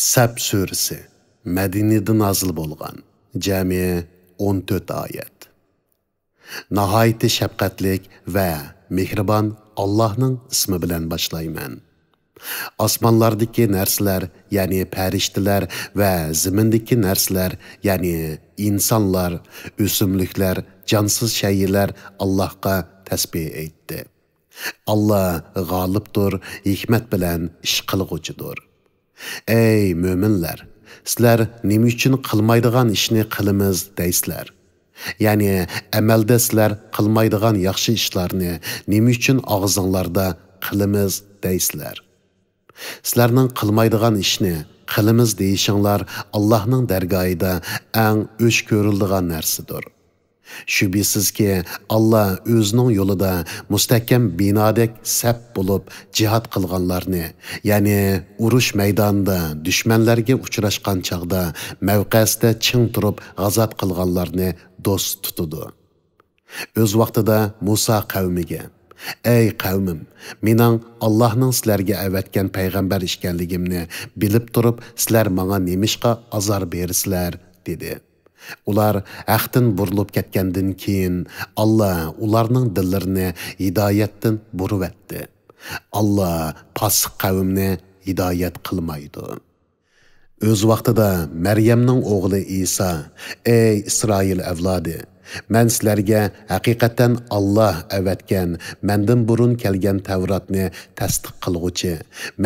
Səb surəsi Mədinədə nazil bolğan. Cəmi 14 ayet. Nəhayət şəfqətlik və mehriban Allah'ın ismi bilen başlayman. Asmanlardaki nersler yani periştiler ve zimindeki nersler yani insanlar, üsümlükler, cansız şeyler Allah'a tesbih etti. Allah galiptir, hikmet bilen iş kılgıcıdır. ey mo'minlar sizlar nima uchun qilmaydigan ishni qilamiz deysizlar ya'ni amalda sizlar qilmaydigan yaxshi ishlarni nima uchun og'zinglarda qilamiz deysizlar sizlarning qilmaydigan ishni qilimiz deyishinglar allohning dargohida ang o'ch ko'rildigan narsadir shubhisizki alloh o'zining yo'lida mustahkam binodek sap bo'lib jihad qilganlarni ya'ni urush maydonida dushmanlarga uchrashgan chog'da mavqasida ching turib g'azab qilganlarni do'st tutadi o'z vaqtida muso qavmiga ey qavmim mening allohning sizlarga avatgan payg'ambar ekanligimni bilib turib sizlar menga nemishqa azor bersizlar dedi Ular әқтін бұрылып кеткенден кейін Алла уларның диллеріне hidayettin бұрып әтті. Алла пасық қавіміне hidayet қылмайды. Өз вақтыда Мәриямның оғлы İsa, «Ey İsrail evladı, Mən sizlərə həqiqətən Allah əvətkən, məndən burun gələn Təvratni təsdiq qılğuçu,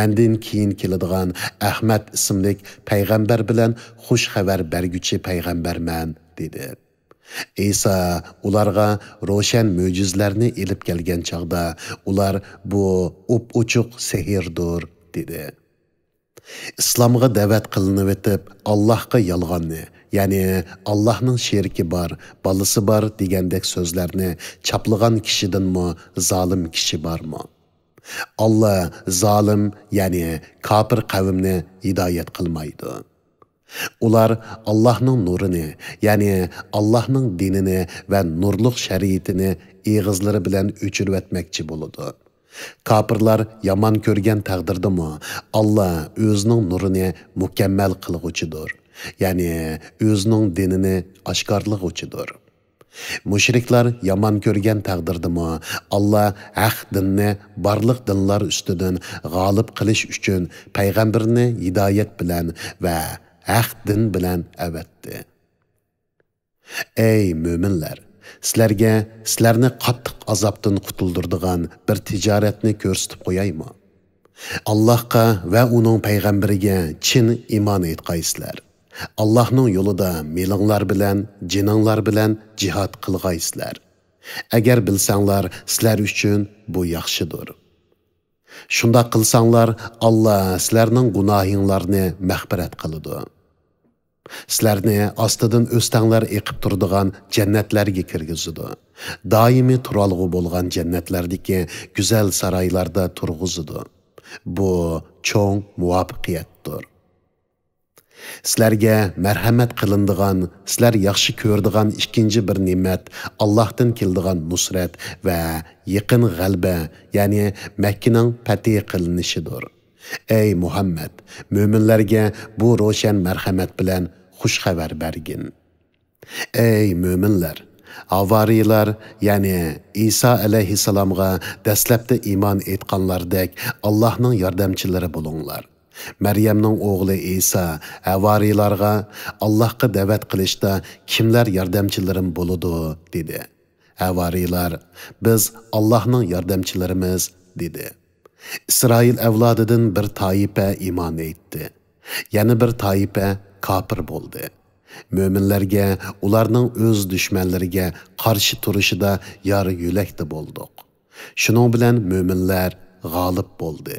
məndən keyin keladigan Əhməd ismlik peyğəmbər bilan xuş xəbər bərgüçü peyğəmbərmən dedi. İsa ularga roşan möcüzlərini elib gələn çağda ular bu up-uçuq sehirdir dedi. İslam'a islomga kılınıp qilinib allohga yolg'onni ya'ni Allah'ın allohning sheriki bor bolasi bor degandek so'zlarni chaplagan zalim kişi kishi mı? Allah zalim ya'ni kapır qavmni hidoyat qilmaydi ular Allah'ın nurini ya'ni Allah'ın dinini va nurliq shariatini eg'izlari bilan o'chirib o'tmoqchi bo'ladi Kapırlar yaman körgen taqdirdimi Allah o'zining nurini mukammal qilg'uchidir. Ya'ni o'zining dinini uçudur. Müşrikler yaman ko'rgan taqdirdimi Alloh haq dinni barlıq dinlar ustidan g'olib qilish uchun payg'ambarni hidoyat bilan va haq din bilan avatdi. Ey müminler! sizlarga sizlarni qattiq azobdan qutuldirdigan bir tijoratni ko'rsatib qo'yaymi allohga va uning payg'ambariga chin iymon etqaysizlar allohning yo'lida melinglar bilan jininglar bilan jihod qilg'aysizlar agar bilsanglar sizlar uchun bu yaxshidir shunda qilsanglar alloh sizlarning gunohinglarni mag'firat qiladi sizlarni ostidan o'stanglar eqib turadigan jannatlarga kirgizidi doimiy turolg'u bo'lgan jannatlardagi go'zal saroylarda turg'izidi bu cho'ng muvaffaqiyatdir sizlarga marhamat qilindigan sizlar yaxshi ko'rdigan ikkinchi bir ne'mat allohdan keldigan nusrat va yaqin g'alba ya'ni makkaning fath qilinishidir ey muhammad mo'minlarga bu ro'shan marhamat bilan xush xabar bergin ey mo'minlar Avariylar, ya'ni İsa alayhissalomga dastlabda iymon etganlardek Allohning yordamchilari bo'linglar. Maryamning o'g'li İsa avariylarga Allohga da'vat qilishda kimlar yordamchilarim bo'ladi dedi. Avariylar, biz Allohning yordamchilarimiz dedi. isroil avlodidan bir toifa iymon etdi yana bir toifa kofir bo'ldi mo'minlarga ularning o'z dushmanlariga qarshi turishida yar yo'lakda bo'ldiq shuning bilan mo'minlar g'olib bo'ldi